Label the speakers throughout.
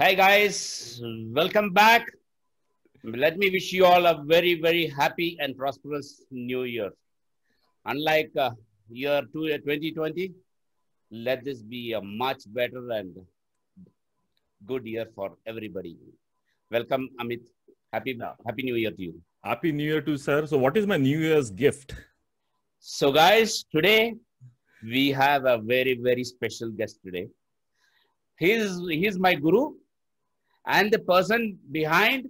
Speaker 1: Hi guys, welcome back. Let me wish you all a very, very happy and prosperous new year. Unlike uh, year 2020, uh, let this be a much better and good year for everybody. Welcome, Amit. Happy, happy new year to you. Happy new year to sir. So what is my new year's gift? So guys, today we have a very, very special guest today. He's, he's my guru and the person behind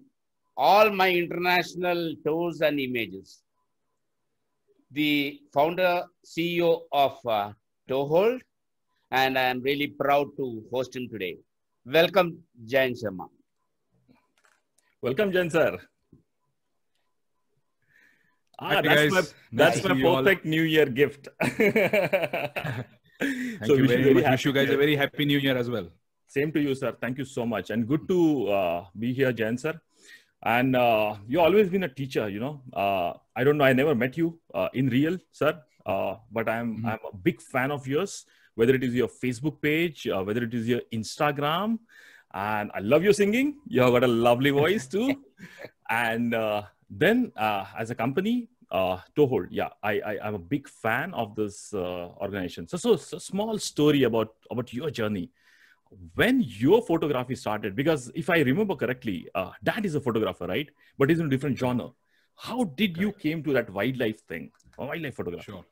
Speaker 1: all my international tours and images. The founder, CEO of uh, and I am really proud to host him today. Welcome, Jain Sharma. Welcome, Jain sir.
Speaker 2: Ah, that's guys. my, that's nice my perfect New Year gift. Thank
Speaker 3: so you very much. Wish you guys year. a very
Speaker 2: happy New Year as well. Same to you, sir. Thank you so much. And good to uh, be here, Jan, sir. And uh, you always been a teacher, you know. Uh, I don't know, I never met you uh, in real, sir. Uh, but I'm, mm -hmm. I'm a big fan of yours, whether it is your Facebook page, uh, whether it is your Instagram. And I love your singing. You have got a lovely voice too. and then as a company, uh, Tohol. Yeah, I, I am a big fan of this uh, organization. So, so, so small story about about your journey when your photography started because if i remember correctly uh, dad is a photographer right but he's in a different genre how did you came to that wildlife thing wildlife photography sure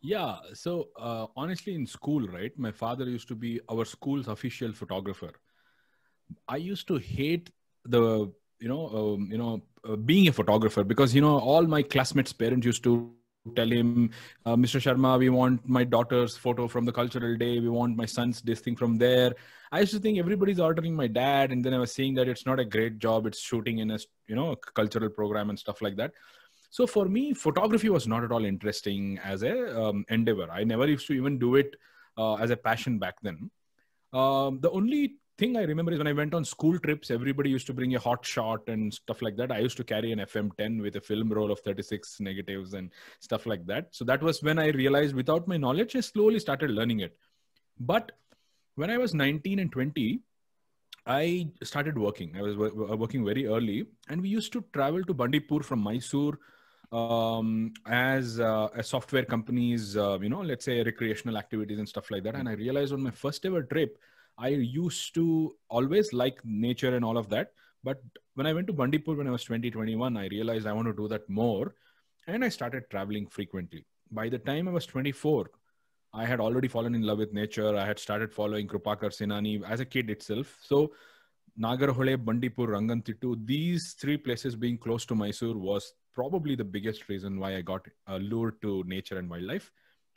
Speaker 3: yeah so uh, honestly in school right my father used to be our school's official photographer i used to hate the you know um, you know uh, being a photographer because you know all my classmates parents used to tell him, uh, Mr. Sharma, we want my daughter's photo from the cultural day. We want my son's this thing from there. I used to think everybody's ordering my dad. And then I was seeing that it's not a great job. It's shooting in a, you know, cultural program and stuff like that. So for me, photography was not at all interesting as a um, endeavor. I never used to even do it uh, as a passion back then. Um, the only thing I remember is when I went on school trips, everybody used to bring a hot shot and stuff like that. I used to carry an FM10 with a film roll of 36 negatives and stuff like that. So that was when I realized without my knowledge, I slowly started learning it. But when I was 19 and 20, I started working. I was working very early, and we used to travel to Bandipur from Mysore um, as, uh, software companies, uh, you know, let's say recreational activities and stuff like that. And I realized on my first ever trip, I used to always like nature and all of that. But when I went to Bandipur when I was 20, 21, I realized I want to do that more. And I started traveling frequently. By the time I was 24, I had already fallen in love with nature. I had started following Krupakar Sinani as a kid itself. So Nagarhole, Bandipur, Rangantittu, these three places being close to Mysore was probably the biggest reason why I got uh, lured to nature and wildlife.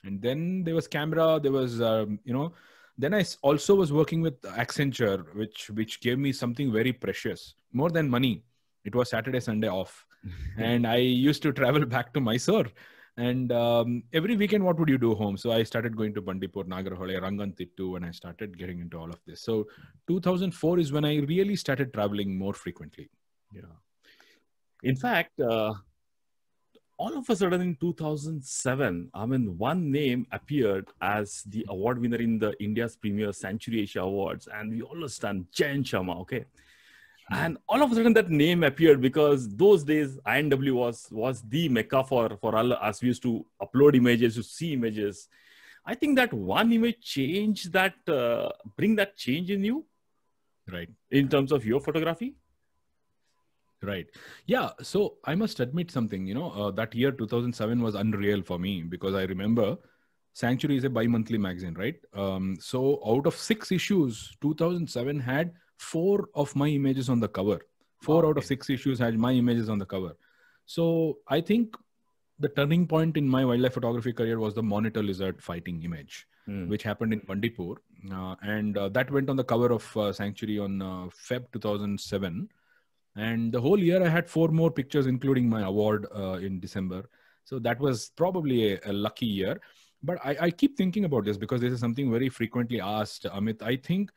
Speaker 3: And then there was camera, there was, um, you know, then I also was working with Accenture, which which gave me something very precious, more than money. It was Saturday Sunday off,
Speaker 2: and I
Speaker 3: used to travel back to Mysore. And um, every weekend, what would you do home? So I started going to Bandipur, Nagarhole, Rangantittu, and I started getting into all of this. So 2004 is when I really started traveling more frequently.
Speaker 2: Yeah. In fact, uh, all of a sudden in 2007 i mean one name appeared as the award winner in the india's premier century asia awards and we all understand jayan sharma okay and all of a sudden that name appeared because those days inw was was the mecca for for all us we used to upload images to see images i think that one image change that uh, bring that change in you right in terms of your photography
Speaker 3: Right. Yeah. So I must admit something, you know, uh, that year 2007 was unreal for me because I remember Sanctuary is a bi monthly magazine, right? Um, so out of six issues, 2007 had four of my images on the cover. Four okay. out of six issues had my images on the cover. So I think the turning point in my wildlife photography career was the monitor lizard fighting image, mm. which happened in Bandipur. Uh, and uh, that went on the cover of uh, Sanctuary on uh, Feb 2007 and the whole year, I had four more pictures, including my award uh, in December. So that was probably a, a lucky year. But I, I keep thinking about this because this is something very frequently asked, Amit. I think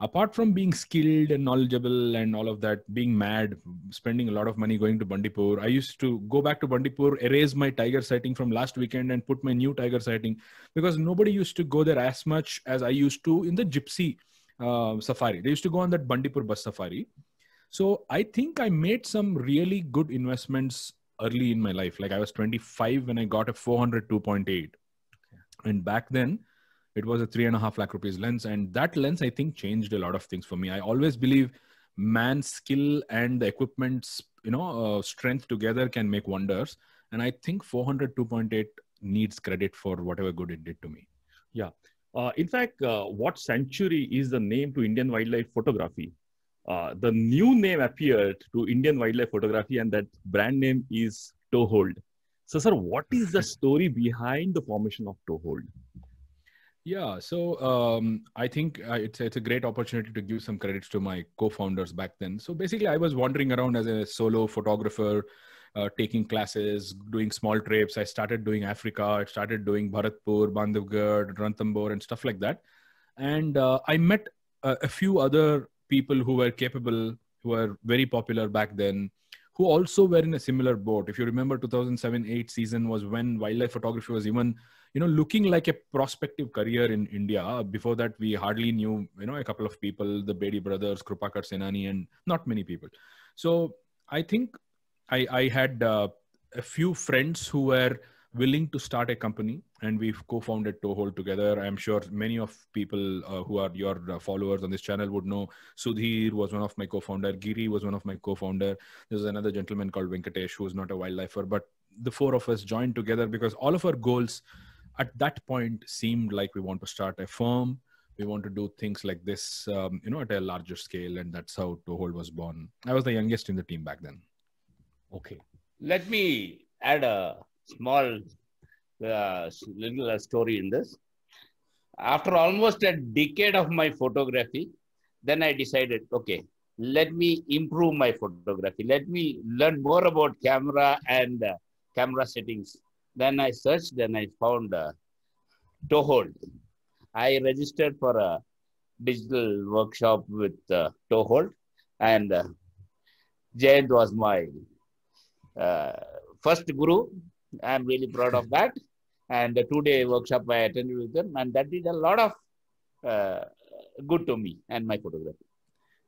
Speaker 3: apart from being skilled and knowledgeable and all of that, being mad, spending a lot of money going to Bandipur, I used to go back to Bandipur, erase my tiger sighting from last weekend and put my new tiger sighting because nobody used to go there as much as I used to in the gypsy uh, safari. They used to go on that Bandipur bus safari. So I think I made some really good investments early in my life. Like I was 25 when I got a 400 2.8. Okay. And back then, it was a three and a half lakh rupees lens. And that lens, I think, changed a lot of things for me. I always believe man's skill and the equipment's you know uh, strength together can make wonders. And I think 400 2.8
Speaker 2: needs credit for whatever good it did to me. Yeah. Uh, in fact, uh, what century is the name to Indian wildlife photography? Uh, the new name appeared to Indian wildlife photography, and that brand name is Toehold. So, sir, what is the story behind the formation of Toehold?
Speaker 3: Yeah, so um, I think uh, it's, it's a great opportunity to give some credits to my co-founders back then. So basically, I was wandering around as a solo photographer, uh, taking classes, doing small trips. I started doing Africa, I started doing Bharatpur, Bandhavgarh, Ranthambore, and stuff like that. And uh, I met uh, a few other people who were capable, who were very popular back then, who also were in a similar boat. If you remember, 2007-8 season was when wildlife photography was even, you know, looking like a prospective career in India. Before that, we hardly knew, you know, a couple of people, the Bedi brothers, Krupakar Senani, and not many people. So I think I, I had uh, a few friends who were willing to start a company and we've co-founded toehold together i'm sure many of people uh, who are your uh, followers on this channel would know sudhir was one of my co-founder giri was one of my co-founder there's another gentleman called venkatesh who's not a wildlifer but the four of us joined together because all of our goals at that point seemed like we want to start a firm we want to do things like this um, you know at a larger scale and that's how toehold was born i was the youngest in the team back then
Speaker 1: okay let me add a small uh, little uh, story in this. After almost a decade of my photography, then I decided, okay, let me improve my photography. Let me learn more about camera and uh, camera settings. Then I searched, then I found Tohold. Uh, Toehold. I registered for a digital workshop with uh, Toehold, and uh, Jayant was my uh, first guru I'm really proud of that. And the two-day workshop I attended with them, and that did a lot of uh, good to me and my photography.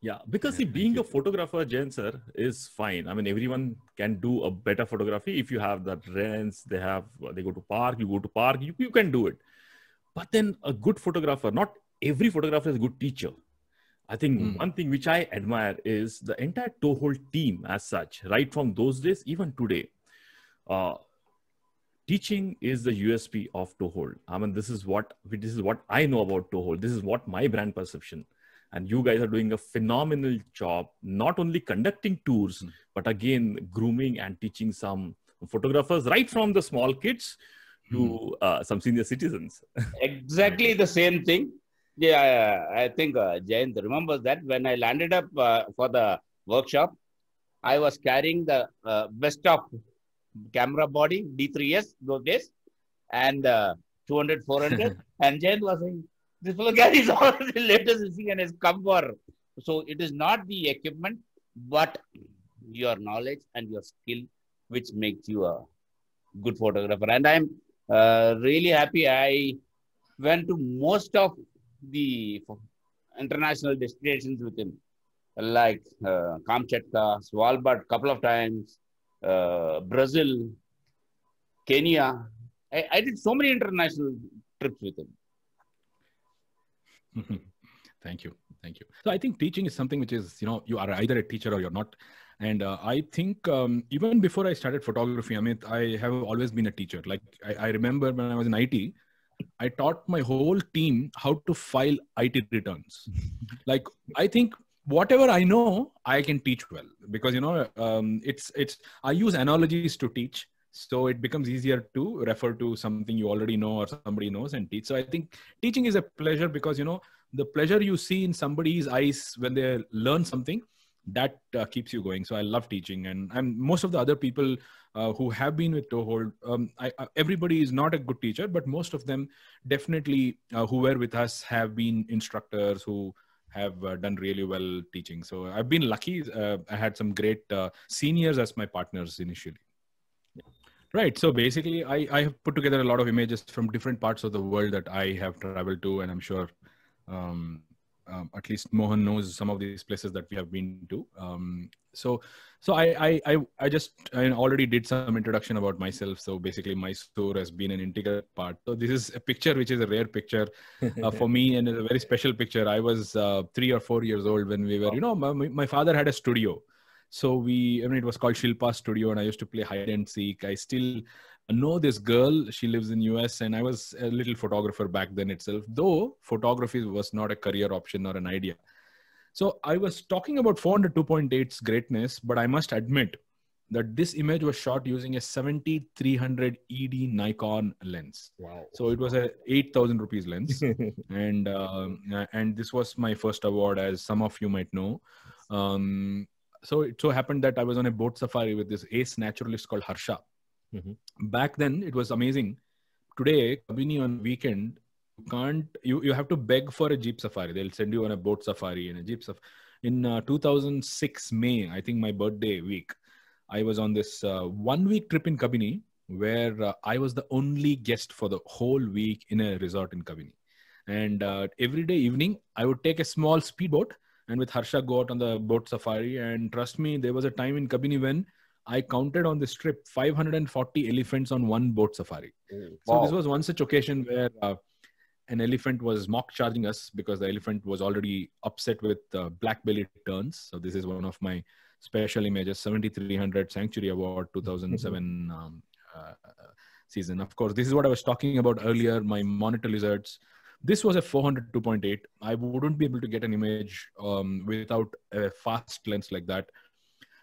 Speaker 2: Yeah, because see, being a photographer, Jen sir, is fine. I mean, everyone can do a better photography if you have that lens. They have they go to park. You go to park. You you can do it. But then a good photographer, not every photographer is a good teacher. I think mm. one thing which I admire is the entire Toho team as such, right from those days, even today. Uh, teaching is the USP of Tohold. I mean, this is what this is what I know about Tohold. This is what my brand perception. And you guys are doing a phenomenal job, not only conducting tours, hmm. but again grooming and teaching some photographers right from the small kids to hmm. uh, some senior citizens.
Speaker 1: exactly the same thing. Yeah, I think uh, Jayant remembers that when I landed up uh, for the workshop, I was carrying the uh, best of camera body, D3S, those days, and uh, 200, 400. and Jayan was saying, this fellow carries all the latest thing and has come for. So it is not the equipment, but your knowledge and your skill which makes you a good photographer. And I'm uh, really happy. I went to most of the international destinations with him, like uh, Kamchatka, Svalbard, couple of times, uh, Brazil, Kenya. I, I, did so many international trips with him.
Speaker 3: Thank you. Thank you. So I think teaching is something which is, you know, you are either a teacher or you're not. And uh, I think um, even before I started photography, I mean, I have always been a teacher. Like I, I remember when I was in IT, I taught my whole team how to file IT returns. like I think whatever i know i can teach well because you know um, it's it's i use analogies to teach so it becomes easier to refer to something you already know or somebody knows and teach so i think teaching is a pleasure because you know the pleasure you see in somebody's eyes when they learn something that uh, keeps you going so i love teaching and and most of the other people uh, who have been with toehold um, I, I, uh, everybody is not a good teacher but most of them definitely uh, who were with us have been instructors who have uh, done really well teaching. So I've been lucky. Uh, I had some great uh, seniors as my partners initially. Right. So basically, I, I have put together a lot of images from different parts of the world that I have traveled to, and I'm sure um, um, at least Mohan knows some of these places that we have been to. Um, so, so I, I, I, I, just I already did some introduction about myself. So basically, my store has been an integral part. So this is a picture which is a rare picture uh, for me and a very special picture. I was uh, three or four years old when we were, you know, my, my father had a studio. So we, I mean, it was called Shilpa Studio, and I used to play hide and seek. I still know this girl she lives in us and i was a little photographer back then itself though photography was not a career option or an idea so i was talking about 402.8's greatness but i must admit that this image was shot using a 7300 ed nikon lens wow so it was a 8000 rupees lens and um, and this was my first award as some of you might know um, so it so happened that i was on a boat safari with this ace naturalist called harsha Mm-hmm. Back then, it was amazing. Today, Kabini on weekend, you can't, you, you have to beg for a Jeep safari. They'll send you on a boat safari and a Jeep safari. In uh, 2006, May, I think my birthday week, I was on this uh, one week trip in Kabini where uh, I was the only guest for the whole week in a resort in Kabini. And uh, every day evening, I would take a small speedboat and with Harsha go out on the boat safari. And trust me, there was a time in Kabini when I counted on this trip 540 elephants on one boat safari. Mm, wow. So this was one such occasion where uh, an elephant was mock charging us because the elephant was already upset with uh, black belly turns. So this is one of my special images, 7300 Sanctuary Award 2007 um, uh, season. Of course, this is what I was talking about earlier. My monitor lizards. This was a 400 2.8. I wouldn't be able to get an image um, without a fast lens like that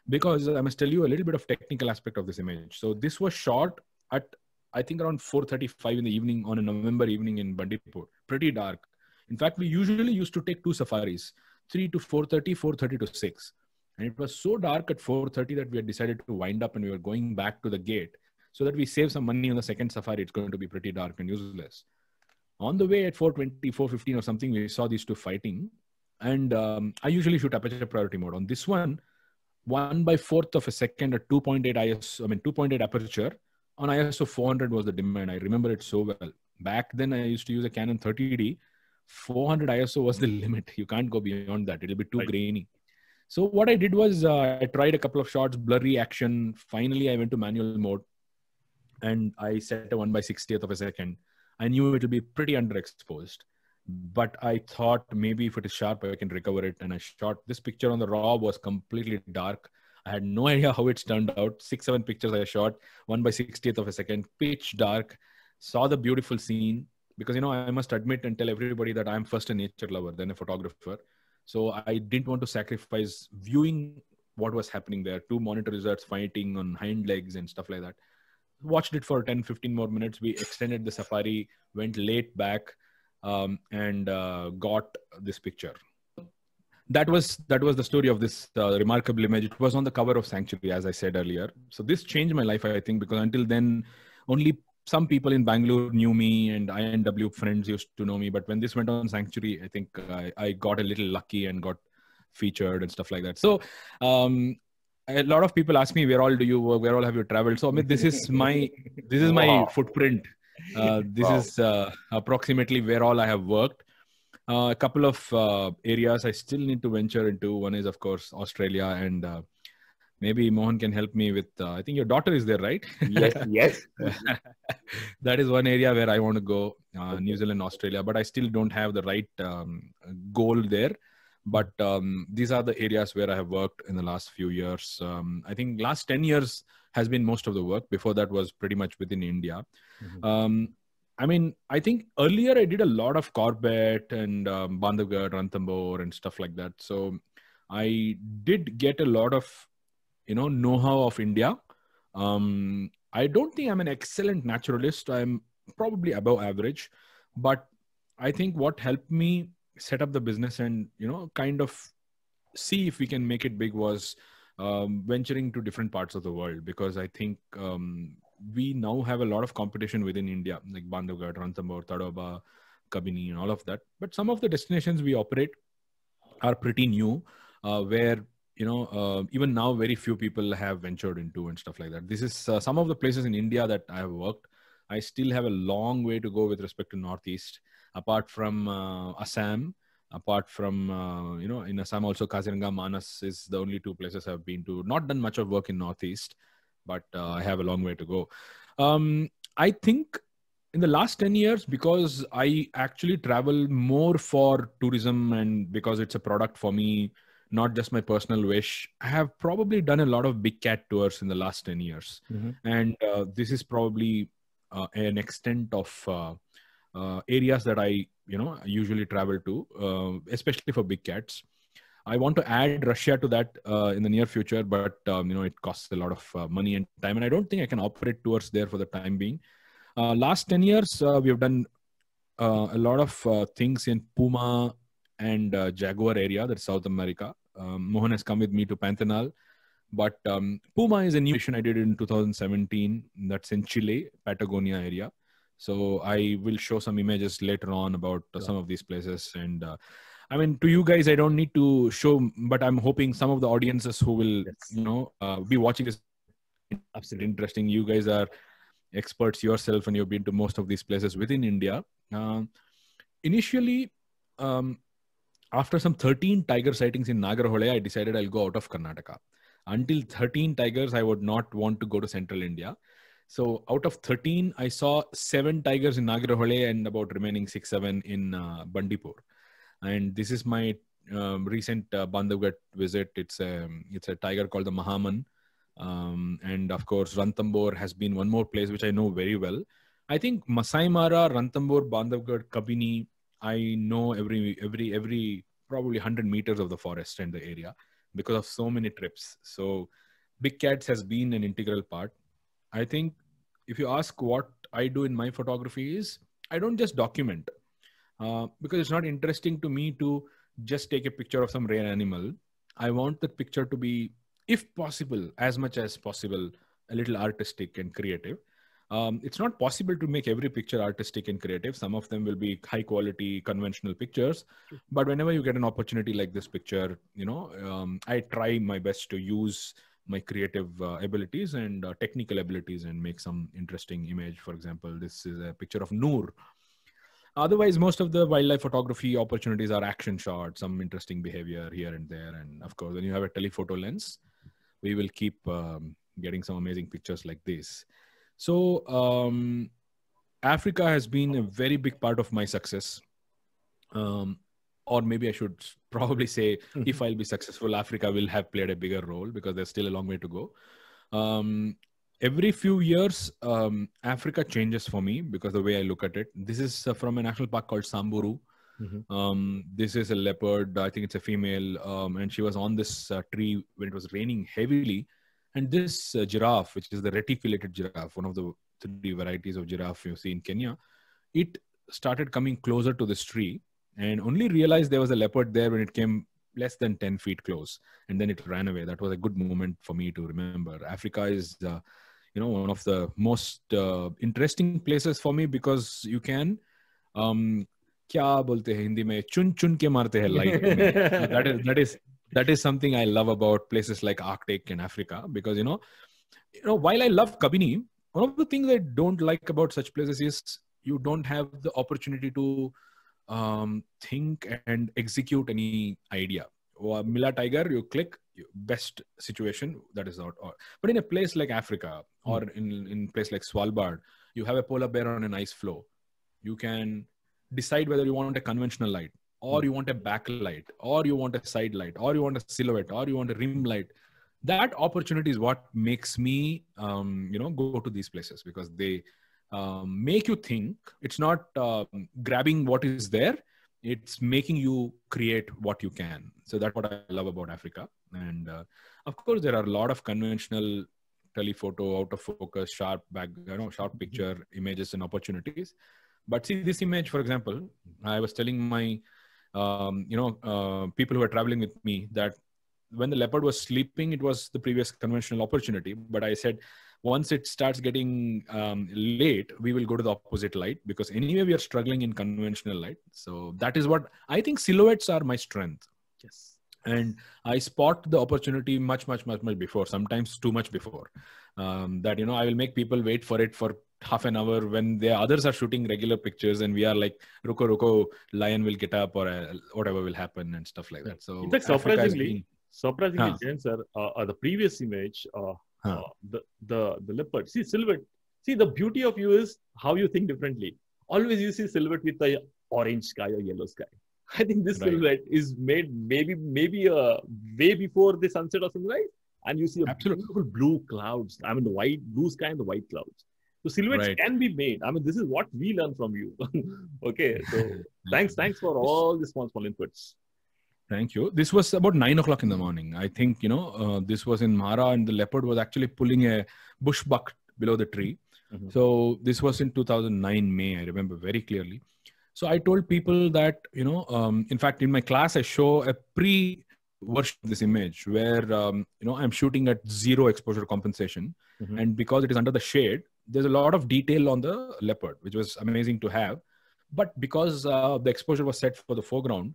Speaker 3: because I must tell you a little bit of technical aspect of this image. So this was shot at I think around 4:35 in the evening on a November evening in Bandipur, pretty dark. In fact, we usually used to take two safaris, three to 4:30, 4:30 to six, and it was so dark at 4:30 that we had decided to wind up and we were going back to the gate so that we save some money on the second safari. It's going to be pretty dark and useless. On the way at 4:20, 4:15 or something, we saw these two fighting, and um, I usually shoot aperture priority mode. On this one, one by fourth of a second at 2.8 ISO, I mean 2.8 aperture on ISO 400 was the demand. I remember it so well. Back then, I used to use a Canon 30D. 400 ISO was the limit. You can't go beyond that. It'll be too right. grainy. So what I did was uh, I tried a couple of shots, blurry action. Finally, I went to manual mode, and I set a one by sixtieth of a second. I knew it would be pretty underexposed but I thought maybe if it is sharp, I can recover it. And I shot this picture on the raw was completely dark. I had no idea how it's turned out. Six, seven pictures I shot, one by 60th of a second, pitch dark. Saw the beautiful scene because, you know, I must admit and tell everybody that I'm first a nature lover, than a photographer. So I didn't want to sacrifice viewing what was happening there. Two monitor lizards fighting on hind legs and stuff like that. Watched it for 10, 15 more minutes. We extended the safari, went late back um, and uh, got this picture. That was that was the story of this uh, remarkable image. It was on the cover of Sanctuary, as I said earlier. So this changed my life, I think, because until then, only some people in Bangalore knew me, and INW friends used to know me. But when this went on Sanctuary, I think I, I got a little lucky and got featured and stuff like that. So um, a lot of people ask me where all do you work where all have you traveled so I mean, this is my this is my wow. footprint uh, this wow. is uh, approximately where all I have worked. Uh, a couple of uh, areas I still need to venture into. One is, of course, Australia, and uh, maybe Mohan can help me with. I think your daughter is there, right? Yes, yes. that is one area where I want to go, okay. New Zealand, Australia, but I still don't have the right um, goal there. But um, these are the areas where I have worked in the last few years. Um, I think last ten years has been most of the work. Before that was pretty much within India. Mm-hmm. Um, I mean, I think earlier I did a lot of Corbett and um, Bandhavgarh, Ranthambore, and stuff like that. So I did get a lot of, you know, know-how of India. Um, I don't think I'm an excellent naturalist. I'm probably above average, but I think what helped me set up the business and you know kind of see if we can make it big was um, venturing to different parts of the world because I think um, we now have a lot of competition within India, like Bandhavgarh, Ranthambore, Tadoba, Kabini, and all of that. But some of the destinations we operate are pretty new, uh, where you know uh, even now very few people have ventured into and stuff like that. This is uh, some of the places in India that I have worked. I still have a long way to go with respect to Northeast. Apart from uh, Assam, apart from uh, you know in assam also kaziranga manas is the only two places i've been to not done much of work in northeast but uh, i have a long way to go um, i think in the last 10 years because i actually travel more for tourism and because it's a product for me not just my personal wish i have probably done a lot of big cat tours in the last 10 years mm-hmm. and uh, this is probably uh, an extent of uh, uh, areas that I, you know, usually travel to, uh, especially for big cats. I want to add Russia to that uh, in the near future, but um, you know, it costs a lot of uh, money and time, and I don't think I can operate tours there for the time being. Uh, last ten years, uh, we have done a lot of things in Puma and Jaguar area, that's South America. Um, Mohan has come with me to Pantanal. But um, Puma is a new mission I did in 2017. That's in Chile, Patagonia area. So I will show some images later on about yeah. some of these places. And uh, I mean, to you guys, I don't need to show, but I'm hoping some of the audiences who will, yes. you know, uh, be watching this. Absolutely interesting. You guys are experts yourself, and you've been to most of these places within India. Uh, initially, um, after some 13 tiger sightings in Nagarhole, I decided I'll go out of Karnataka. Until 13 tigers, I would not want to go to central India. So out of 13, I saw seven tigers in Nagarhole and about remaining six, seven in uh, Bandipur. And this is my um, recent uh, Bandhavgarh visit. It's a, um, it's a tiger called the Mahaman. Um, and of course, Ranthambore has been one more place which I know very well. I think Masai Mara, Ranthambore, Bandhavgarh, Kabini, I know every, every, every probably 100 meters of the forest and the area because of so many trips. So Big Cats has been an integral part. I think if you ask what I do in my photography is I don't just document uh, because it's not interesting to me to just take a picture of some rare animal. I want the picture to be, if possible, as much as possible, a little artistic and creative. Um, it's not possible to make every picture artistic and creative. Some of them will be high quality conventional pictures, but whenever you get an opportunity like this picture, you know, um, I try my best to use my creative uh, abilities and uh, technical abilities and make some interesting image for example this is a picture of noor otherwise most of the wildlife photography opportunities are action shots some interesting behavior here and there and of course when you have a telephoto lens we will keep um, getting some amazing pictures like this so um, africa has been a very big part of my success um, or maybe I should probably say, mm-hmm. if I'll be successful, Africa will have played a bigger role because there's still a long way to go. Um, every few years, um, Africa changes for me because the way I look at it. This is uh, from a national park called Samburu. Mm-hmm. Um, this is a leopard. I think it's a female, um, and she was on this uh, tree when it was raining heavily. And this uh, giraffe, which is the reticulated giraffe, one of the three varieties of giraffe you see in Kenya, it started coming closer to this tree and only realized there was a leopard there when it came less than 10 feet close and then it ran away that was a good moment for me to remember africa is uh, you know one of the most uh, interesting places for me because you can um kya bolte hai hindi mein chun chun ke marte hai light that is that is that is something i love about places like arctic and africa because you know you know while i love kabini one of the things i don't like about such places is you don't have the opportunity to um, think and execute any idea. Or Mila Tiger, you click best situation that is not. but in a place like Africa hmm. or mm. in in place like Svalbard, you have a polar bear on an ice floe. You can decide whether you want a conventional light or hmm. you want a backlight or you want a side light or you want a silhouette or you want a rim light that opportunity is what makes me um, you know go to these places because they uh, make you think. It's not uh, grabbing what is there. It's making you create what you can. So that's what I love about Africa. And uh, of course, there are a lot of conventional telephoto, out of focus, sharp back, you know, sharp mm-hmm. picture images and opportunities. But see this image, for example, I was telling my, um, you know, uh, people who are traveling with me that when the leopard was sleeping, it was the previous conventional opportunity. But I said, once it starts getting um, late, we will go to the opposite light because anyway we are struggling in conventional light. So that is what I think silhouettes are my strength. Yes. And I spot the opportunity much, much, much, much before. Sometimes too much before. Um, that you know, I will make people wait for it for half an hour when the others are shooting regular pictures and we are like ruko ruko lion will get up or uh, whatever will happen and stuff like that so in fact surprisingly being...
Speaker 2: surprisingly huh. sir, uh, uh, the previous image uh, uh, the, the, the leopard. See, silhouette. See, the beauty of you is how you think differently. Always you see silhouette with the orange sky or yellow sky. I think this right. silhouette is made maybe maybe a uh, way before the sunset or sunrise, and you see a Absolutely. beautiful blue clouds. I mean, the white blue sky and the white clouds. So silhouettes right. can be made. I mean, this is what we learn from you. okay, so thanks, thanks for all the small small inputs.
Speaker 3: Thank you. This was about nine o'clock in the morning. I think, you know, uh, this was in Mara and the leopard was actually pulling a bush buck below the tree. Mm-hmm. So this was in 2009 May. I remember very clearly. So I told people that, you know, um, in fact, in my class, I show a pre version of this image where, um, you know, I'm shooting at zero exposure compensation. Mm-hmm. And because it is under the shade, there's a lot of detail on the leopard, which was amazing to have. But because uh, the exposure was set for the foreground,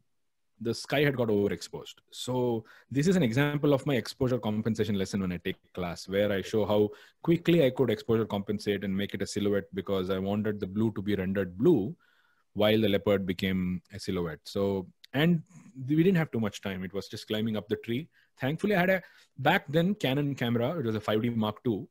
Speaker 3: the sky had got overexposed. So this is an example of my exposure compensation lesson when I take class, where I show how quickly I could exposure compensate and make it a silhouette because I wanted the blue to be rendered blue while the leopard became a silhouette. So, and we didn't have too much time. It was just climbing up the tree. Thankfully, I had a, back then Canon camera, it was a 5D Mark II.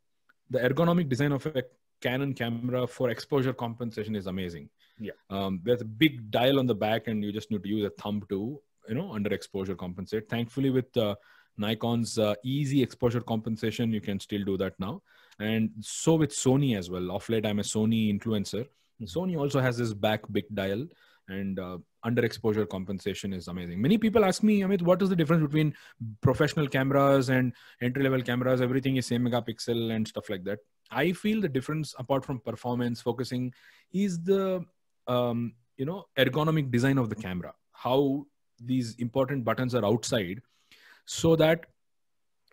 Speaker 3: The ergonomic design of a Canon camera for exposure compensation is amazing yeah. Um, there's a big dial on the back, and you just need to use a thumb to you know under exposure compensate. Thankfully, with uh, Nikon's uh, easy exposure compensation, you can still do that now. And so with Sony as well. Off late, I'm a Sony influencer. Mm-hmm. Sony also has this back big dial and uh, underexposure compensation is amazing. Many people ask me, Amit, what is the difference between professional cameras and entry level cameras? Everything is same megapixel and stuff like that. I feel the difference, apart from performance, focusing, is the um, you know ergonomic design of the camera how these important buttons are outside so that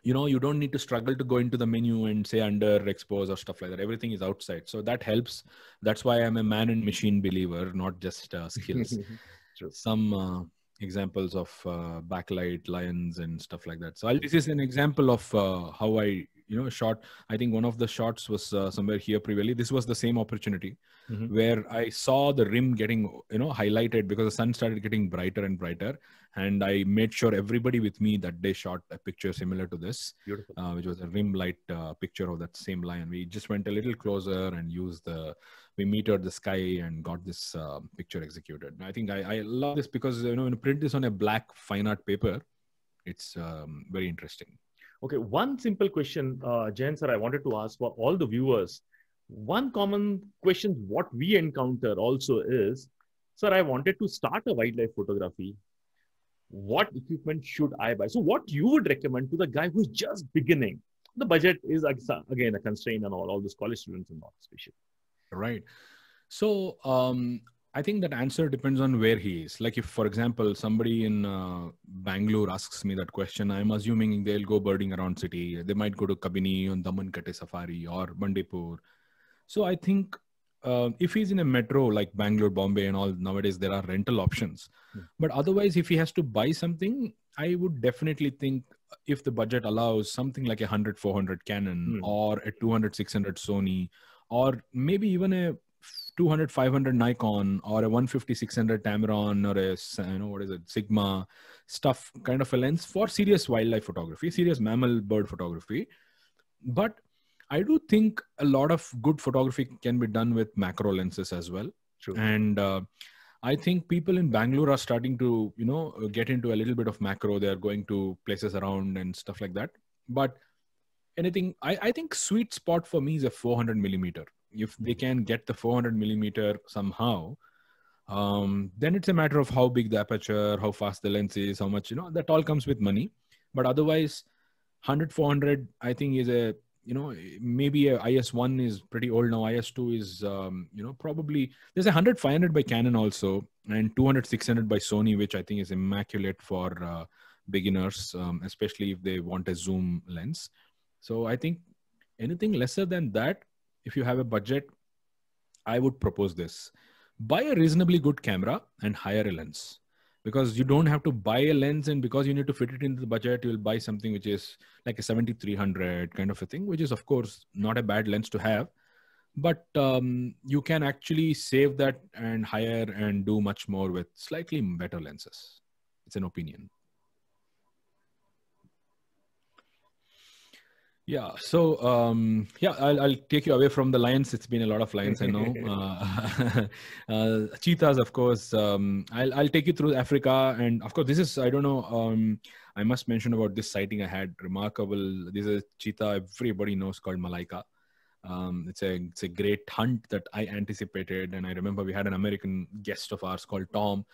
Speaker 3: you know you don't need to struggle to go into the menu and say under expose or stuff like that everything is outside so that helps that's why i'm a man and machine believer not just uh, skills some uh, examples of uh, backlight lions and stuff like that so I'll, this is an example of uh, how i you know shot i think one of the shots was uh, somewhere here previously this was the same opportunity mm-hmm. where i saw the rim getting you know highlighted because the sun started getting brighter and brighter and i made sure everybody with me that day shot a picture similar to this uh, which was a rim light uh, picture of that same line we just went a little closer and used the we metered the sky and got this um, picture executed i think I, I love this because you know when you print this on a black
Speaker 2: fine art paper it's um, very interesting Okay, one simple question, uh, Jen, sir, I wanted to ask for all the viewers. One common question what we encounter also is, sir, I wanted to start a wildlife photography. What equipment should I buy? So, what you would recommend to the guy who's just beginning? The budget is uh, again a constraint and all, all those college students and all, especially. Right. So,
Speaker 3: um, I think that answer depends on where he is. Like, if, for example, somebody in uh, Bangalore asks me that question, I'm assuming they'll go birding around city. They might go to Kabini on Daman Kate Safari or Bandipur. So I think uh, if he's in a metro like Bangalore, Bombay, and all nowadays there are rental options. Mm. But otherwise, if he has to buy something, I would definitely think if the budget allows something like a 100 400 Canon mm. or a 200 600 Sony or maybe even a 200 500 nikon or a 150 600 tamron or a you know what is it sigma stuff kind of a lens for serious wildlife photography serious mammal bird photography but i do think a lot of good photography can be done with macro lenses as well True. and uh, I think people in Bangalore are starting to, you know, get into a little bit of macro. They are going to places around and stuff like that. But anything, I, I think sweet spot for me is a 400 millimeter if they can get the 400 millimeter somehow, um, then it's a matter of how big the aperture, how fast the lens is, how much, you know, that all comes with money. But otherwise, 100, 400, I think is a, you know, maybe a IS1 is pretty old now. IS2 is, um, you know, probably, there's a 100, 500 by Canon also, and 200, 600 by Sony, which I think is immaculate for uh, beginners, um, especially if they want a zoom lens. So I think anything lesser than that if you have a budget, I would propose this buy a reasonably good camera and hire a lens because you don't have to buy a lens and because you need to fit it into the budget you'll buy something which is like a 7300 kind of a thing which is of course not a bad lens to have but um, you can actually save that and hire and do much more with slightly better lenses it's an opinion Yeah. So um, yeah, I'll, I'll, take you away from the lions. It's been a lot of lions, I know. uh, uh, cheetahs, of course. Um, I'll I'll take you through Africa, and of course, this is I don't know. Um, I must mention about this sighting I had. Remarkable. This is a cheetah everybody knows called Malaika. Um, it's a it's a great hunt that I anticipated, and I remember we had an American guest of ours called Tom,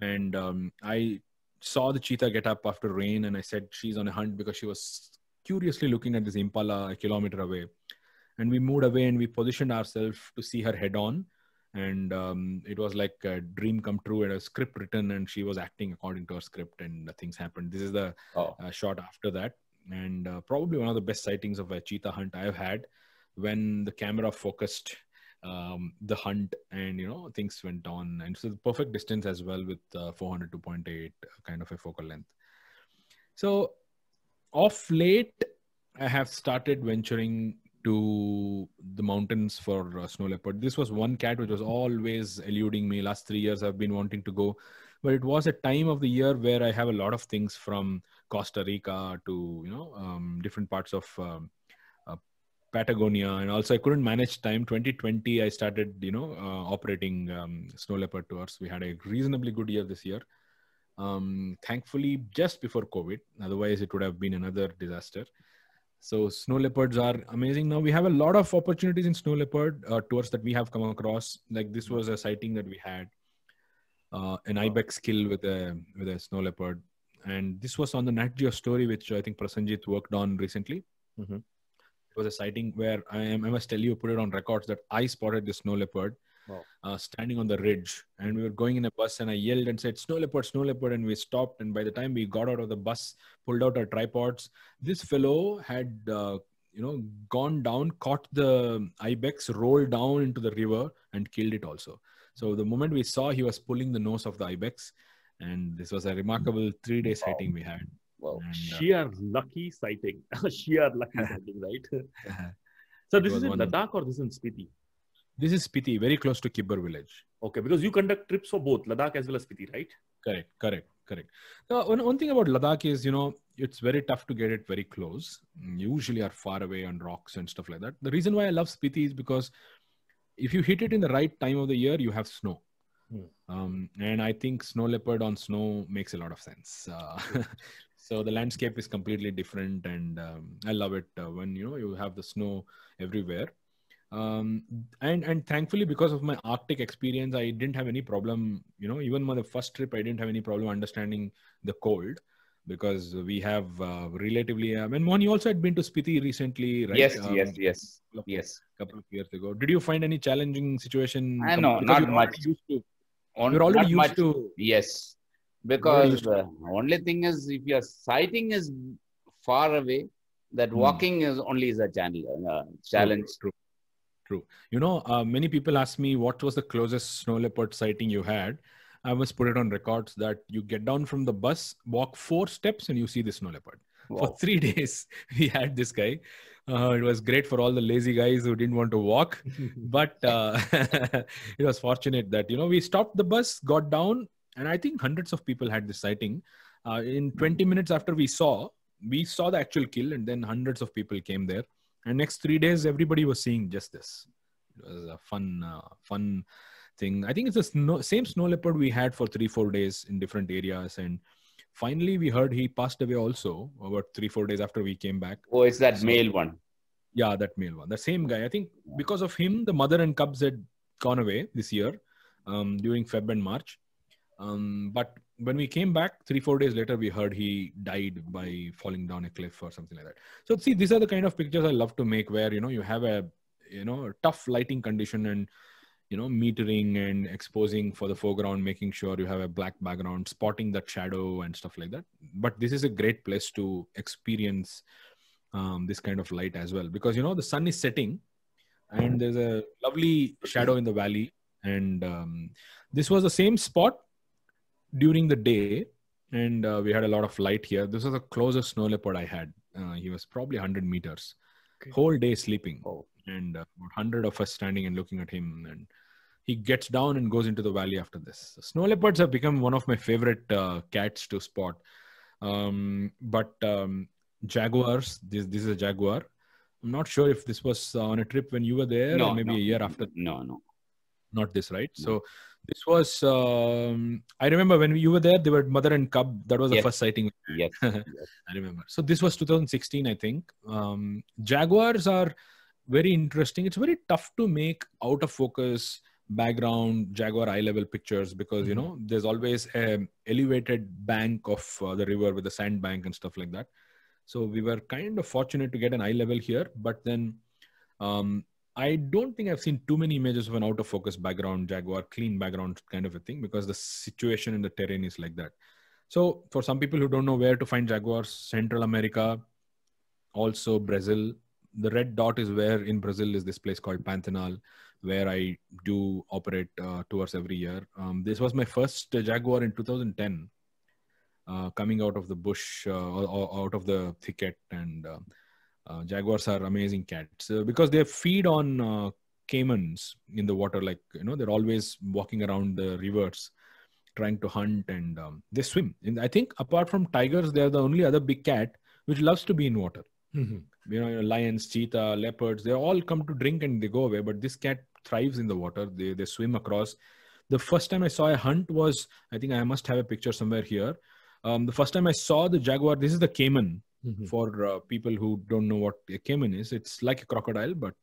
Speaker 3: and um, I saw the cheetah get up after rain, and I said she's on a hunt because she was curiously looking at this impala a kilometer away. And we moved away and we positioned ourselves to see her head on. And um, it was like a dream come true and a script written, and she was acting according to her script, and things happened. This is the oh. uh, shot after that. And uh, probably one of the best sightings of a cheetah hunt I've had when the camera focused um, the hunt and you know things went on and so the perfect distance as well with uh, 400 2.8 uh, kind of a focal length so of late, I have started venturing to the mountains for uh, snow leopard. This was one cat which was always eluding me. Last three years, I've been wanting to go, but it was a time of the year where I have a lot of things from Costa Rica to you know um, different parts of um, uh, Patagonia, and also I couldn't manage time. 2020, I started you know uh, operating um, snow leopard tours. We had a reasonably good year this year um, thankfully just before COVID. Otherwise, it would have been another disaster. So snow leopards are amazing. Now we have a lot of opportunities in snow leopard uh, tours that we have come across. Like this was a sighting that we had, uh, an ibex kill with a with a snow leopard, and this was on the Nat Geo story, which I think Prasanjit worked on recently. Mm-hmm. It was a sighting where I, I must tell you, put it on records that I spotted the snow leopard uh, standing on the ridge. And we were going in a bus, and I yelled and said, Snow leopard, snow leopard. And we stopped. And by the time we got out of the bus, pulled out our tripods, this fellow had. Uh, you know, gone down, caught the ibex, rolled down into the river, and killed it also. So the moment we saw, he was pulling the nose of the ibex, and this was a remarkable three day
Speaker 2: sighting wow. we had. Wow. And, sheer uh, lucky sighting. sheer lucky sighting, right? so this is in Ladakh or this is in Spiti? This is Spiti, very close to Kibber village. Okay, because you conduct trips for both Ladakh as well as Spiti, right? Correct, correct, correct.
Speaker 3: Now, one, one thing about Ladakh is, you know, it's very tough to get it very close. Usually are far away on rocks and stuff like that. The reason why I love Spiti is because if you hit it in the right time of the year, you have snow. Hmm. Um, and I think snow leopard on snow makes a lot of sense. Uh, so the landscape is completely different, and um, I love it uh, when you know you have the snow everywhere um, and and thankfully because of my arctic experience i didn't have any problem you know even on the first trip i didn't have any problem understanding the cold because we have uh, relatively i mean Mohan, you also had been to spiti recently right yes um, yes
Speaker 1: yes couple of, yes couple of years ago did
Speaker 3: you find any challenging situation i know not you're much
Speaker 1: used to, On, you're already used much. to yes because the uh, only thing is if your sighting is far away that hmm. walking hmm. is only is a channel, uh, challenge true,
Speaker 3: True. You know, uh, many people ask me what was the closest snow leopard sighting you had. I must put it on records that you get down from the bus, walk four steps, and you see the snow leopard. Wow. For three days, we had this guy. Uh, it was great for all the lazy guys who didn't want to walk, but uh, it was fortunate that you know we stopped the bus, got down, and I think hundreds of people had this sighting. Uh, in 20 hmm. minutes after we saw, we saw the actual kill, and then hundreds of people came there and next three days everybody was seeing just this it was a fun uh, fun thing i think it's the snow, same snow leopard we had for three four days in different areas and finally we heard he passed away also about three four days after we came back oh it's that so, male one yeah that male one the same guy i think because of him the mother and cubs had gone away this year um, during feb and march um, but when we came back three four days later we heard he died by falling down a cliff or something like that so see these are the kind of pictures i love to make where you know you have a you know a tough lighting condition and you know metering and exposing for the foreground making sure you have a black background spotting that shadow and stuff like that but this is a great place to experience um, this kind of light as well because you know the sun is setting and there's a lovely shadow in the valley and um, this was the same spot during the day, and uh, we had a lot of light here. This was the closest snow leopard I had. Uh, he was probably 100 meters, okay. whole day sleeping, oh. and uh, 100 of us standing and looking at him. And he gets down and goes into the valley after this. snow leopards have become one of my favorite uh, cats to spot. Um, but um, jaguars, this this is a jaguar. I'm not sure if this was on a trip when you were there, no, or maybe no, a year after. No, no, not this, right? No. So this was, um, I remember when you were there, they were mother and cub. That was yes. the first sighting. Yes. yes. I remember. So this was 2016, I think. Um, Jaguars are very interesting. It's very tough to make out of focus background Jaguar eye level pictures because, mm-hmm. you know, there's always a elevated bank of uh, the river with a sand bank and stuff like that. So we were kind of fortunate to get an eye level here, but then um, I don't think I've seen too many images of an out of focus background, Jaguar clean background kind of a thing because the situation in the terrain is like that. So for some people who don't know where to find Jaguars, Central America, also Brazil, the red dot is where in Brazil is this place called Pantanal, where I do operate uh, tours every year. Um, this was my first Jaguar in 2010, uh, coming out of the bush uh, or out of the thicket and uh, uh, jaguars are amazing cats uh, because they feed on uh, caimans in the water like you know they're always walking around the rivers trying to hunt and um, they swim and i think apart from tigers they're the only other big cat which loves to be in water mm-hmm. you know lions cheetah leopards they all come to drink and they go away but this cat thrives in the water they, they swim across the first time i saw a hunt was i think i must have a picture somewhere here um, the first time i saw the jaguar this is the caiman mm-hmm. for uh, people who don't know what a caiman is it's like a crocodile but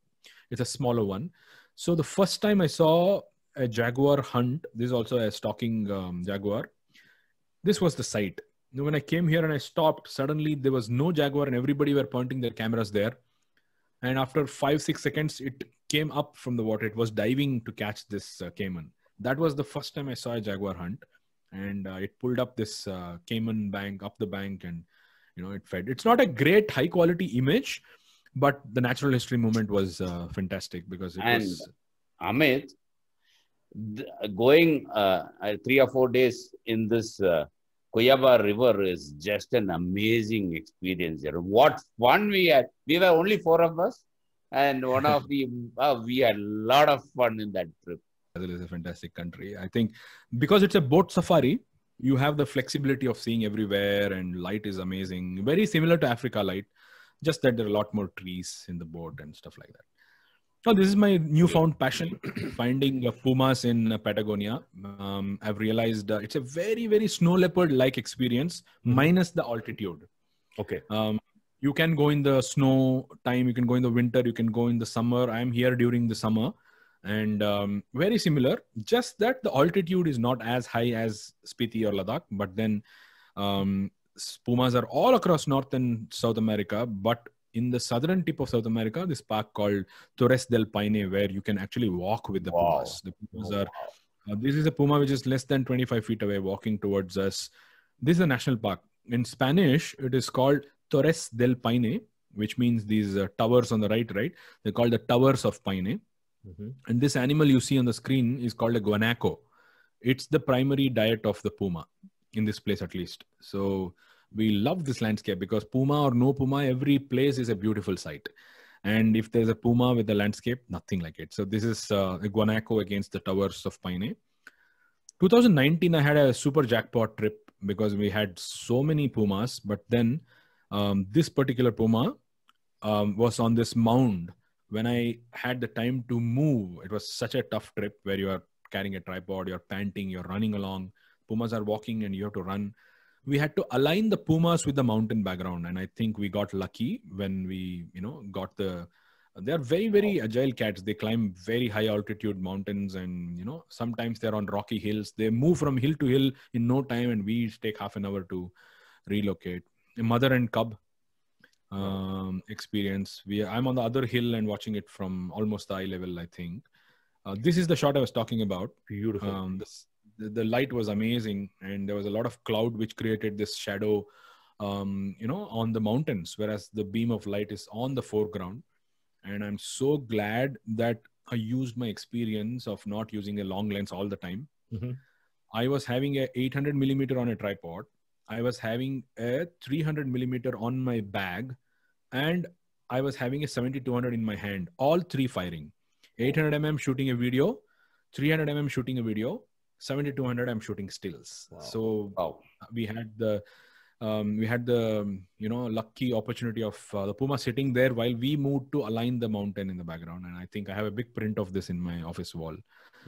Speaker 3: it's a smaller one so the first time i saw a jaguar hunt this is also a stalking um, jaguar this was the site when i came here and i stopped suddenly there was no jaguar and everybody were pointing their cameras there and after five six seconds it came up from the water it was diving to catch this uh, caiman that was the first time i saw a jaguar hunt and uh, it pulled up this uh, caiman bank up the bank and you know it fed it's not a great high quality image but the natural history movement was uh, fantastic because it and was
Speaker 1: amit going uh, uh, three or four days in this uh, Koyaba River is just an amazing experience What fun we had! We were only four of us, and one of the uh, we had a lot of fun in that trip. Brazil is a fantastic
Speaker 3: country. I think because it's a boat safari, you have the flexibility of seeing everywhere and light is amazing very similar to africa light just that there are a lot more trees in the boat and stuff like that so this is my newfound passion finding uh, pumas in uh, patagonia um, i've realized uh, it's a very very snow leopard like experience mm-hmm. minus the altitude okay um, you can go in the snow time you can go in the winter you can go in the summer i'm here during the summer and um, very similar just that the altitude is not as high as spiti or ladakh but then um, pumas are all across north and south america but in the southern tip of south america this park called torres del paine where you can actually walk with the wow. pumas the pumas oh, are uh, this is a puma which is less than 25 feet away walking towards us this is a national park in spanish it is called torres del paine which means these uh, towers on the right right they're called the towers of paine Mm-hmm. And this animal you see on the screen is called a guanaco. It's the primary diet of the puma in this place, at least. So we love this landscape because puma or no puma, every place is a beautiful sight. And if there's a puma with the landscape, nothing like it. So this is uh, a guanaco against the towers of Paine. 2019, I had a super jackpot trip because we had so many pumas. But then um, this particular puma um, was on this mound when I had the time to move, it was such a tough trip where you are carrying a tripod, you're panting, you're running along. Pumas are walking and you have to run. We had to align the pumas with the mountain background, and I think we got lucky when we, you know, got the. They are very very agile cats. They climb very high altitude mountains, and you know sometimes they're on rocky hills. They move from hill to hill in no time, and we take half an hour to relocate. A mother and cub um, experience. We, I'm on the other hill and watching it from almost eye level, I think. Uh, this is the shot I was talking about. Beautiful. Um, this, the, the, light was amazing, and there was a lot of cloud which created this shadow, um, you know, on the mountains, whereas the beam of light is on the foreground. And I'm so glad that I used my experience of not using a long lens all the time. Mm-hmm. I was having a 800 millimeter on a tripod. I was having a 300 millimeter on my bag and I was having a 7200 in my hand, all three firing. 800 mm shooting a video, 300 mm shooting a video, 7200 I'm shooting stills. Wow. So wow. we had the um, we had the um, you know lucky opportunity of uh, the puma sitting there while we moved to align the mountain in the background, and I think I have a big print of this in my office wall.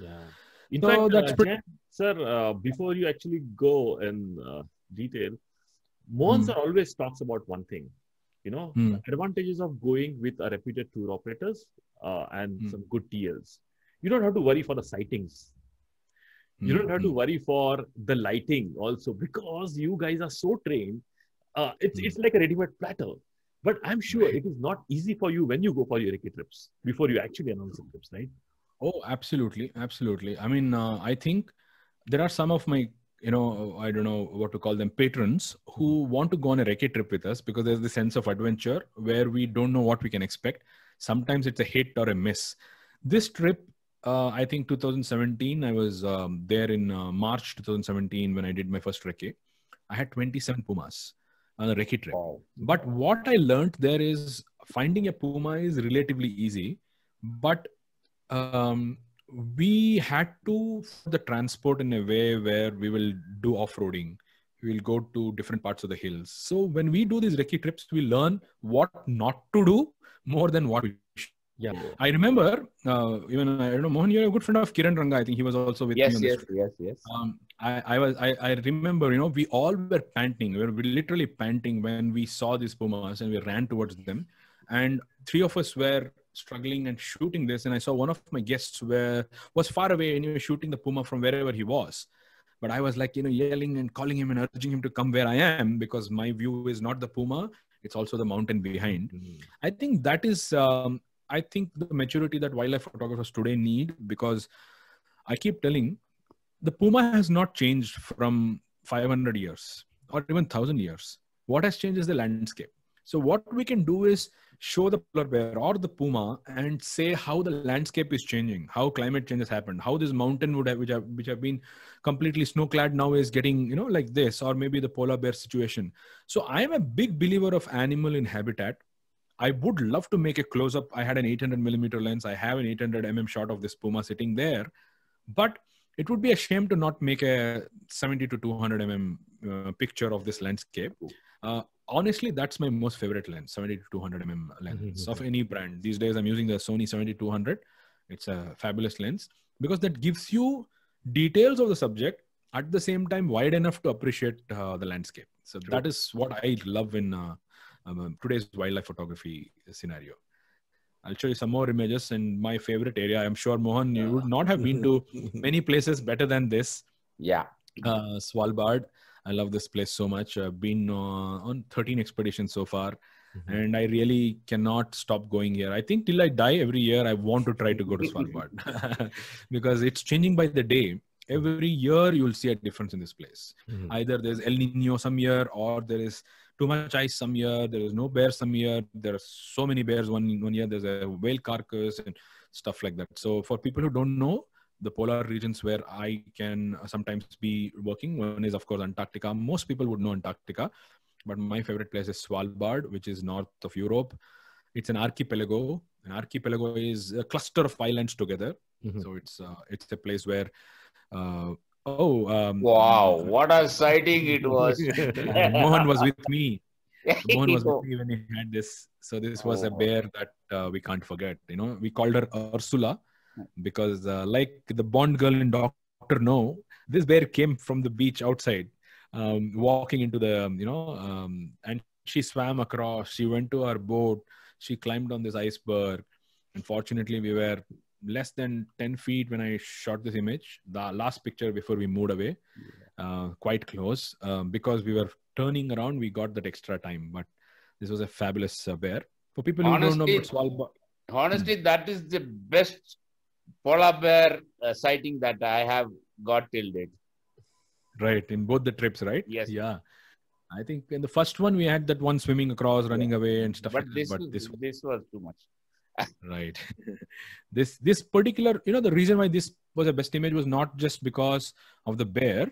Speaker 3: Yeah. In so fact, that's uh, pretty-
Speaker 2: sir, uh, before you actually go in uh, detail, Monza mm. always talks about one thing you know mm. advantages of going with a reputed tour operators uh, and mm. some good TLs. You don't have to worry for the sightings. You mm. don't have to hmm. worry for the lighting also because you guys are so trained. Uh, it's hmm. it's like a ready-made platter. But I'm sure it is not easy for you when you go for your Reiki trips before you actually announce the trips, right? Oh, absolutely, absolutely. I mean, uh,
Speaker 3: I think there are some of my you know, I don't know what to call them, patrons who mm-hmm. want to go on a recce trip with us because there's the sense of adventure where we don't know what we can expect. Sometimes it's a hit or a miss. This trip, uh, I think 2017, I was um, there in uh, March 2017 when I did my first recce. I had 27 pumas on a recce trip. Wow. But what I learned there is finding a puma is relatively easy, but um, we had to the transport in a way where we will do off-roading we will go to different parts of the hills so when we do these recce trips we learn what not to do more than what we should. yeah i remember uh, even i don't know mohan you're a good friend of kiran ranga i think he was also with yes, me yes, yes yes yes um, I, I was I, I remember you know we all were panting we were literally panting when we saw these pumas and we ran towards them and three of us were struggling and shooting this. And I saw one of my guests where was far away and he was shooting the puma from wherever he was. But I was like, you know, yelling and calling him and urging him to come where I am because my view is not the puma; it's also the mountain behind. Mm-hmm. I think that is, um, I think the maturity that wildlife photographers today need because I keep telling the puma has not changed from 500 years or even 1000 years. What has changed is the landscape. So what we can do is show the polar bear or the puma and say how the landscape is changing, how climate change has happened, how this mountain would have, which have, which have been completely snow clad now is getting, you know, like this, or maybe the polar bear situation. So I am a big believer of animal in habitat. I would love to make a close up. I had an 800 millimeter lens. I have an 800 mm shot of this puma sitting there, but it would be a shame to not make a 70 to 200 mm uh, picture of this landscape. Uh, honestly that's my most favorite lens 70 to 200 mm lens mm-hmm. of mm-hmm. any brand these days i'm using the sony 7200 it's a fabulous lens because that gives you details of the subject at the same time wide enough to appreciate uh, the landscape so True. that is what i love in uh, um, um today's wildlife photography scenario I'll show you some more images in my favorite area. I'm sure, Mohan, you would not have been to many places better than this. Yeah. Uh, Svalbard. I love this place so much. I've been uh, on 13 expeditions so far, mm-hmm. and I really cannot stop going here. I think till I die every year, I want to try to go to Svalbard because it's changing by the day. Every year, you'll see a difference in this place. Mm-hmm. Either there's El Nino some year, or there is too much ice some year. There is no bear some year. There are so many bears one one year. There's a whale carcass and stuff like that. So for people who don't know, the polar regions where I can uh, sometimes be working. One is, of course, Antarctica. Most people would know Antarctica, but my favorite place is Svalbard, which is north of Europe. It's an archipelago. An archipelago is a cluster of islands together. Mm-hmm. So it's uh, it's a place where uh, oh um, wow, uh, what a sighting it was! Mohan was with me. Mohan was with me when he had this. So this was oh. a bear that uh, we can't forget. You know, we called her Ursula because uh, like the Bond girl in Doctor No, this bear came from the beach outside, um, walking into the um, you know, um, and she swam across. She went to her boat. She climbed on this iceberg. Unfortunately, we were less than 10 feet when I shot this image, the last picture before we moved away, yeah. uh, quite close. Um, because we were turning around, we got that extra time. But this was a fabulous uh, bear. For people honestly, who don't know about
Speaker 1: Svalbard. Honestly, hmm. that is the best polar bear uh, sighting that I have got till date.
Speaker 3: Right, in both the trips, right? Yes. Yeah. I think in the first one we had that one swimming across, running yeah. away, and stuff. But like this, but this,
Speaker 1: was, this was too much.
Speaker 3: right. this this particular, you know, the reason why this was a best image was not just because of the bear,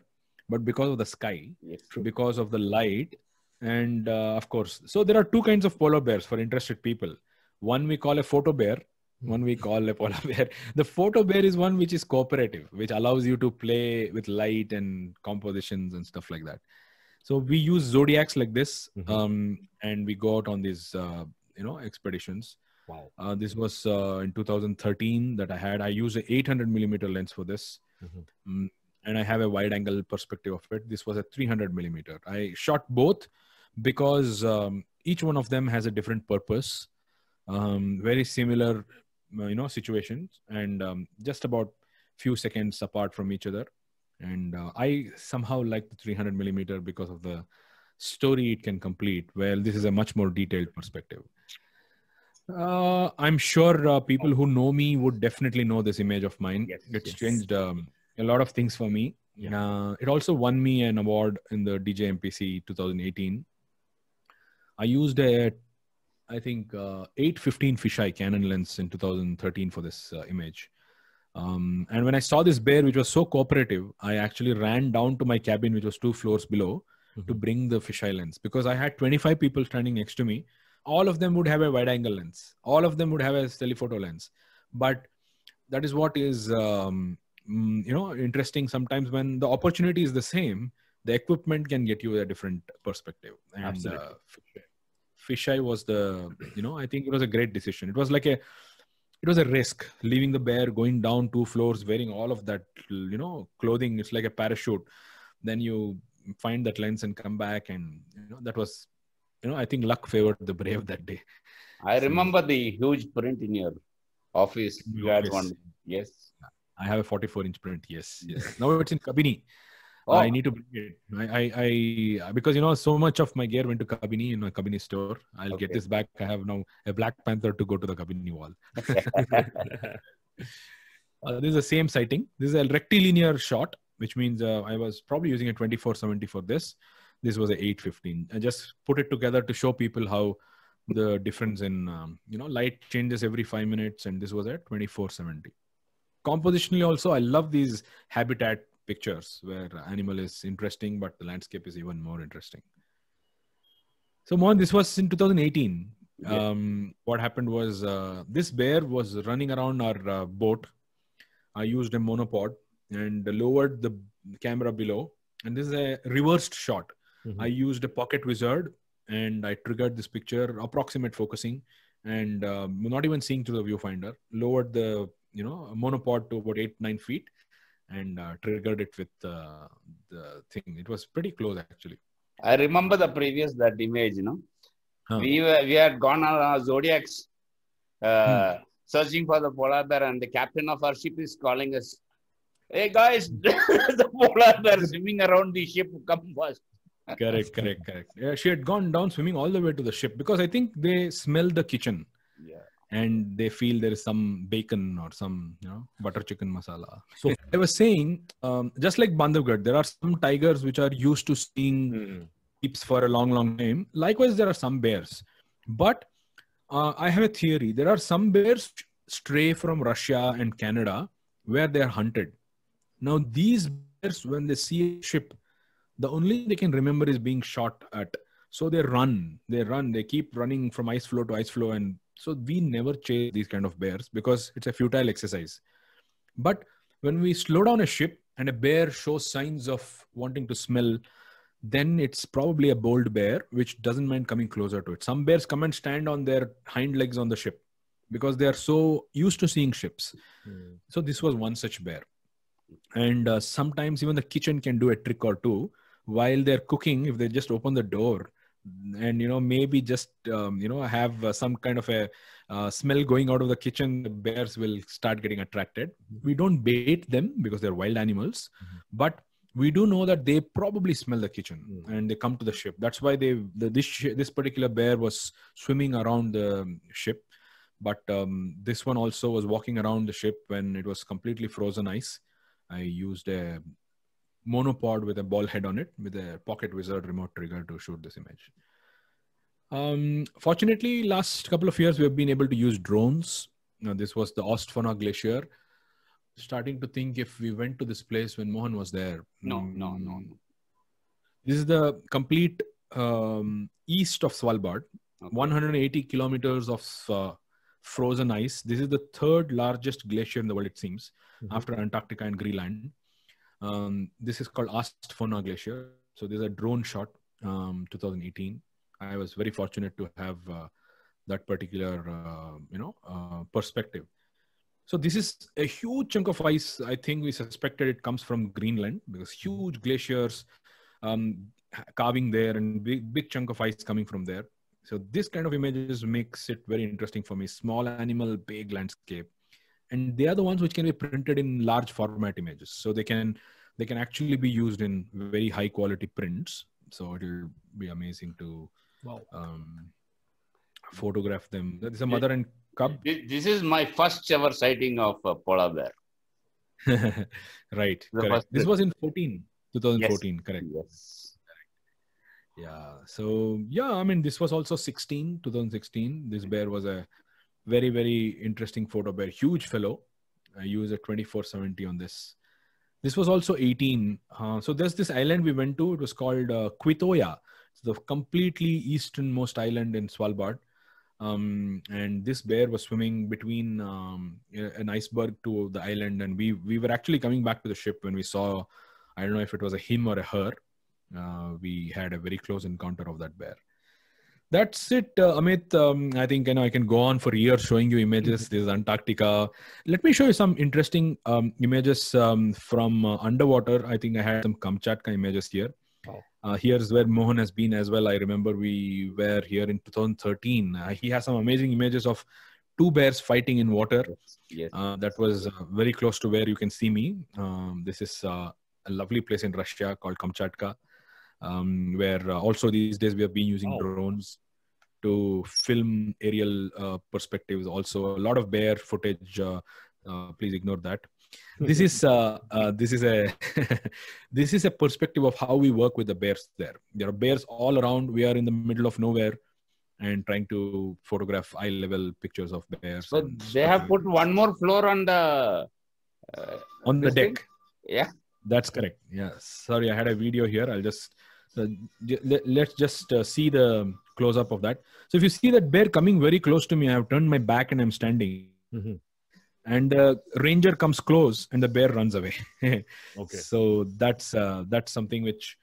Speaker 3: but because of the sky, yes, true. because of the light, and uh, of course, so there are two kinds of polar bears for interested people. One we call a photo bear, one we call a polar bear. The photo bear is one which is cooperative, which allows you to play with light and compositions and stuff like that. So we use zodiacs like this, mm-hmm. um, and we go out on these uh, you know expeditions. Wow. Uh, this was uh, in 2013 that I had. I used an 800 millimeter lens for this. Mm-hmm. Um, and I have a wide angle perspective of it. This was a 300 millimeter. I shot both because um, each one of them has a different purpose. Um, very similar uh, you know situations and um, just about few seconds apart from each other and uh, i somehow like the 300 millimeter because of the story it can complete well this is a much more detailed perspective uh, i'm sure uh, people who know me would definitely know this image of mine yes, it's yes. changed um, a lot of things for me yeah. Uh, it also won me an award in the djmpc 2018 i used a I think, uh, 815 fisheye Canon lens in 2013 for this uh, image. Um, and when I saw this bear, which was so cooperative, I actually ran down to my cabin, which was two floors below, mm-hmm. to bring the fisheye lens because I had 25 people standing next to me. All of them would have a wide angle lens, all of them would have a telephoto lens. But that is what is, um, mm, you know, interesting sometimes when the opportunity is the same, the equipment can get you a different perspective. And, uh, Absolutely. Uh, fisheye was the you know i think it was a great decision it was like a it was a risk leaving the bear going down two floors wearing all of that you know clothing it's like a parachute then you find that lens and come back and you know that was you know i think luck favored the brave that day i so, remember
Speaker 1: the huge print in your office you had one yes
Speaker 3: i have a 44 inch print yes yes now it's in kabini Oh. I need to bring it. I, I, I, because you know, so much of my gear went to Kabini in a Kabini store. I'll okay. get this back. I have now a Black Panther to go to the Kabini wall. uh, this is the same sighting. This is a rectilinear shot, which means uh, I was probably using a 2470 for this. This was a 815. I just put it together to show people how the difference in, um, you know, light changes every five minutes, and this was at 2470 compositionally also i love these habitat pictures where animal is interesting, but the landscape is even more interesting. So, Mohan, this was in 2018. Yeah. Um, what happened was uh, this bear was running around our uh, boat. I used a monopod and lowered the camera below. And this is a reversed shot. Mm-hmm. I used a pocket wizard and I triggered this picture, approximate focusing, and uh, not even seeing through the viewfinder. Lowered the you know monopod to about eight nine feet and uh, triggered it with uh, the thing. It was pretty close actually.
Speaker 1: I remember the previous that image. You know, huh. we were, we had gone on our zodiacs uh, hmm. searching for the polar bear, and the captain of our ship is calling us. Hey guys, the polar bear swimming around the ship. Come fast.
Speaker 3: correct, correct, correct. Yeah, she had gone down swimming all the way to the ship because I think they smelled the kitchen. Yeah and they feel there is some bacon or some you know butter chicken masala so i was saying um, just like bandhavgarh there are some tigers which are used to seeing mm. for a long long time likewise there are some bears but uh, i have a theory there are some bears stray from russia and canada where they are hunted now these bears when they see a ship the only thing they can remember is being shot at so they run they run they keep running from ice floe to ice floe and so we never chase these kind of bears because it's a futile exercise. But when we slow down a ship and a bear shows signs of wanting to smell, then it's probably a bold bear which doesn't mind coming closer to it. Some bears come and stand on their hind legs on the ship because they are so used to seeing ships. Mm. So this was one such bear. And uh, sometimes even the kitchen can do a trick or two while they're cooking. If they just open the door, and you know maybe just um, you know have uh, some kind of a uh, smell going out of the kitchen the bears will start getting attracted mm-hmm. we don't bait them because they're wild animals mm-hmm. but we do know that they probably smell the kitchen mm-hmm. and they come to the ship that's why they the, this this particular bear was swimming around the ship but um, this one also was walking around the ship when it was completely frozen ice i used a monopod with a ball head on it with a pocket wizard remote trigger to shoot this image. Um, fortunately, last couple of years, we've been able to use drones. Now this was the Ostfona Glacier. Starting to think if we went to this place when Mohan was there. No, no, no, hmm. no. This is the complete um, east of Svalbard, okay. 180 kilometers of uh, frozen ice. This is the third largest glacier in the world, it seems, mm-hmm. after Antarctica and Greenland. Um, this is called Astfona Glacier. So there's a drone shot, um, 2018. I was very fortunate to have uh, that particular, uh, you know, uh, perspective. So this is a huge chunk of ice. I think we suspected it comes from Greenland because huge glaciers um, carving there and big, big chunk of ice coming from there. So this kind of images makes it very interesting for me. Small animal, big landscape and they are the ones which can be printed in large format images so they can they can actually be used in very high quality prints so it'll be amazing to wow. um, photograph them there's a mother and cub
Speaker 1: this is my first ever sighting of a uh, polar bear
Speaker 3: right this was in 14 2014 yes. correct yes
Speaker 1: correct. yeah
Speaker 3: so yeah i mean this was also 16 2016 this bear was a very very interesting photo bear huge fellow i uh, use a 2470 on this this was also 18 uh, so there's this island we went to it was called uh, quitoya it's the completely easternmost island in svalbard um, and this bear was swimming between um, an iceberg to the island and we we were actually coming back to the ship when we saw i don't know if it was a him or a her uh, we had a very close encounter of that bear that's it, uh, Amit. Um, I think you know I can go on for years showing you images. Mm-hmm. Antarctica. Let me show you some interesting um, images um, from uh, underwater. I think I had some Kamchatka images here. Oh. Uh, here's where Mohan has been as well. I remember we were here in 2013. Uh, he has some amazing images of two bears fighting in water. Yes. Uh, that was uh, very close to where you can see me. Um, this is a lovely place in Russia called Kamchatka. Um, where uh, also these days we have been using oh. drones to film aerial uh, perspectives also a lot of bare footage uh, uh, please ignore that this is uh, uh, this is a this is a perspective of how we work with the bears there there are bears all around we are in the middle of nowhere and trying to photograph eye level pictures of bears so they have
Speaker 1: put one more floor on the uh, on the deck thing? yeah
Speaker 3: that's correct yeah sorry i had a video here i'll just let's just see the close up of that. So if you see that bear coming very close to me, I have turned my back and I'm standing. Mm-hmm. And the ranger comes close and the bear runs away. okay. So that's uh, that's something which,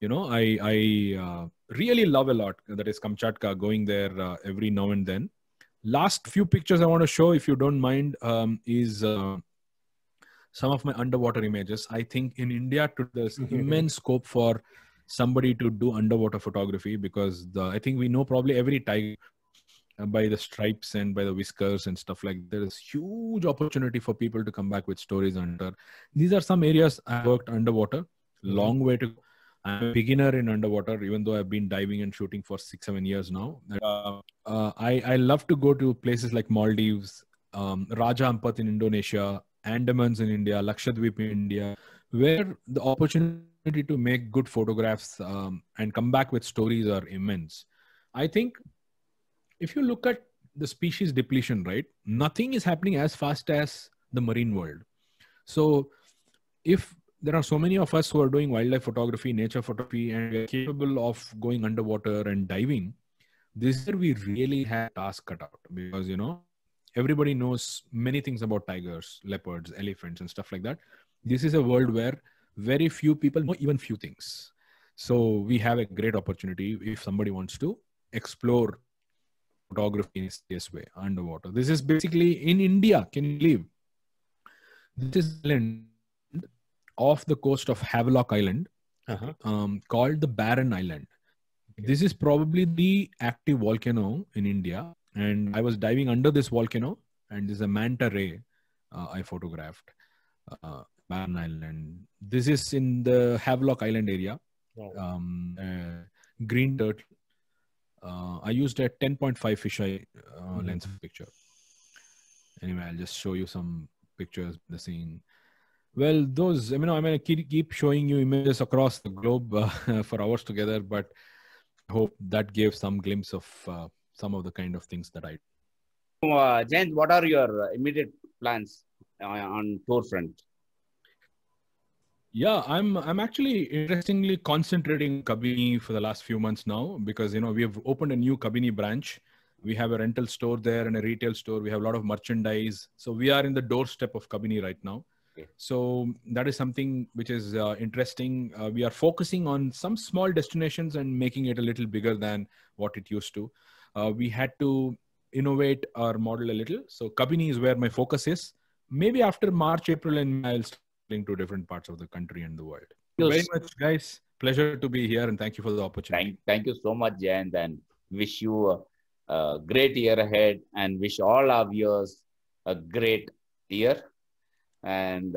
Speaker 3: you know, I I uh, really love a lot. That is Kamchatka. Going there uh, every now and then. Last few pictures I want to show, if you don't mind, um, is uh, some of my underwater images. I think in India, there's immense scope for somebody to do underwater photography because the, I think we know probably every tiger uh, by the stripes and by the whiskers and stuff like there is huge opportunity for people to come back with stories under these are some areas i worked underwater mm-hmm. long way to i'm a beginner in underwater even though i've been diving and shooting for six seven years now uh, uh, I, I love to go to places like maldives um, raja ampat in indonesia andamans in india lakshadweep in india where the opportunity opportunity to make good photographs um, and come back with stories are immense. I think if you look at the species depletion, right, nothing is happening as fast as the marine world. So if there are so many of us who are doing wildlife photography, nature photography, and we're capable of going underwater and diving, this year we really had task cut out because you know everybody knows many things about tigers, leopards, elephants, and stuff like that. This is a world where very few people know even few things. So we have a great opportunity if somebody wants to explore photography in a way underwater. This is basically in India. Can you believe? This is island off the coast of Havelock Island, uh-huh. um, called the Barren Island. Okay. This is probably the active volcano in India, and I was diving under this volcano, and there's a manta ray uh, I photographed. Uh, Barren Island. This is in the Havelock Island area. Wow. Um, uh, green dirt. Uh, I used a 10.5 fisheye uh, mm-hmm. lens picture. Anyway, I'll just show you some pictures the scene. Well, those, I mean, I'm going to keep showing you images across the globe uh, for hours together, but I hope that gave some glimpse of uh, some of the kind of things that I
Speaker 1: do. Uh, what are your immediate plans uh, on tour front?
Speaker 3: Yeah, I'm I'm actually interestingly concentrating Kabini for the last few months now because you know we have opened a new Kabini branch. We have a rental store there and a retail store. We have a lot of merchandise. So we are in the doorstep of Kabini right now. So that is something which is uh, interesting. Uh, we are focusing on some small destinations and making it a little bigger than what it used to. Uh, we had to innovate our model a little. So Kabini is where my focus is. Maybe after March, April, and I'll to different parts of the country and the world. Thank you very
Speaker 1: much, guys. Pleasure to be here and thank you for the opportunity. Thank, thank you so much, Jan, and wish you a, a, great year ahead and wish all our viewers a great year. And,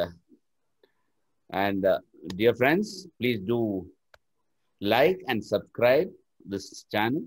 Speaker 1: and uh, dear friends, please do like and subscribe this channel.